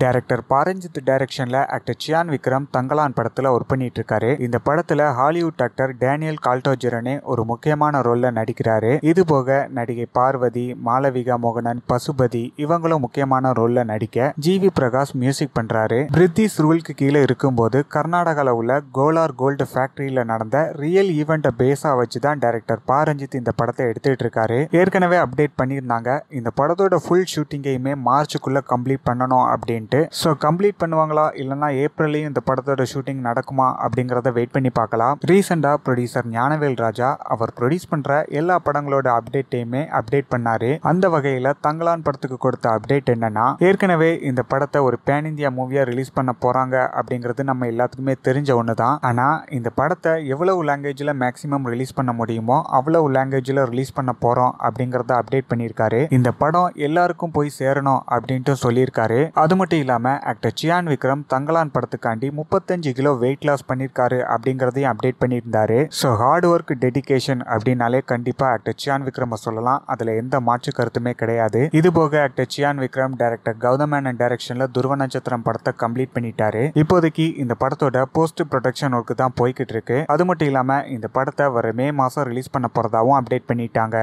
director Pa Ranjith டைரக்ஷனில் actor Chiyaan Vikram Thangalaan படத்தில் work பண்ணிட்டு இருக்காரு இந்த படத்தில் ஹாலிவுட் ஆக்டர் டேனியல் கால்டோஜரனே ஒரு முக்கியமான ரோலில் நடிக்கிறாரு இது போக நடிகை பார்வதி மாலவிகா மோகனன் பசுபதி இவங்களும் முக்கியமான ரோலில் நடிக்க ஜி வி பிரகாஷ் மியூசிக் பண்ணுறாரு பிரித்திஷ் ரூலுக்கு கீழே இருக்கும்போது கர்நாடகாவில் உள்ள கோலார் கோல்டு ஃபேக்டரியில் நடந்த ரியல் ஈவெண்ட்டை பேஸாக வச்சு தான் டைரக்டர் பாரஞ்சித் இந்த படத்தை எடுத்துகிட்டு இருக்காரு ஏற்கனவே அப்டேட் பண்ணியிருந்தாங்க இந்த படத்தோட ஃபுல் ஷூட்டிங்கையுமே மார்ச்சுக்குள்ளே கம்ப்ளீட் பண்ணணும் அப்படின்னு அப்படின்ட்டு ஸோ கம்ப்ளீட் பண்ணுவாங்களா இல்லைனா ஏப்ரல்லையும் இந்த படத்தோட ஷூட்டிங் நடக்குமா அப்படிங்கிறத வெயிட் பண்ணி பார்க்கலாம் ரீசெண்டாக ப்ரொடியூசர் ஞானவேல் ராஜா அவர் ப்ரொடியூஸ் பண்ணுற எல்லா படங்களோட அப்டேட்டையுமே அப்டேட் பண்ணார் அந்த வகையில் தங்களான் படத்துக்கு கொடுத்த அப்டேட் என்னன்னா ஏற்கனவே இந்த படத்தை ஒரு பேன் இந்தியா மூவியாக ரிலீஸ் பண்ண போகிறாங்க அப்படிங்கிறது நம்ம எல்லாத்துக்குமே தெரிஞ்ச ஒன்று தான் ஆனால் இந்த படத்தை எவ்வளவு லாங்குவேஜில் மேக்ஸிமம் ரிலீஸ் பண்ண முடியுமோ அவ்வளவு லாங்குவேஜில் ரிலீஸ் பண்ண போகிறோம் அப்படிங்கிறத அப்டேட் பண்ணியிருக்காரு இந்த படம் எல்லாருக்கும் போய் சேரணும் அப்படின்ட்டு சொல்லியிருக்காரு அது மட்டும் இல்லாமல் ஆக்டர் சியான் விக்ரம் தங்கலான் படத்துக்காண்டி முப்பத்தஞ்சு கிலோ வெயிட் லாஸ் பண்ணியிருக்காரு அப்படிங்கிறதையும் அப்டேட் பண்ணியிருந்தாரு ஸோ ஹார்ட் ஒர்க் டெடிக்கேஷன் அப்படின்னாலே கண்டிப்பாக ஆக்டர் சியான் விக்ரம சொல்லலாம் அதில் எந்த மாற்று கருத்துமே கிடையாது இது போக actor Chiyaan Vikram director Gautham and டைரக்ஷனில் துருவ நட்சத்திரம் படத்தை கம்ப்ளீட் பண்ணிட்டாரு இப்போதைக்கு இந்த படத்தோட போஸ்ட் ப்ரொடக்ஷன் ஒர்க்கு தான் போய்கிட்டு இருக்கு அது மட்டும் இல்லாமல் இந்த படத்தை வர மே மாதம் ரிலீஸ் பண்ண போகிறதாகவும் அப்டேட் பண்ணிட்டாங்க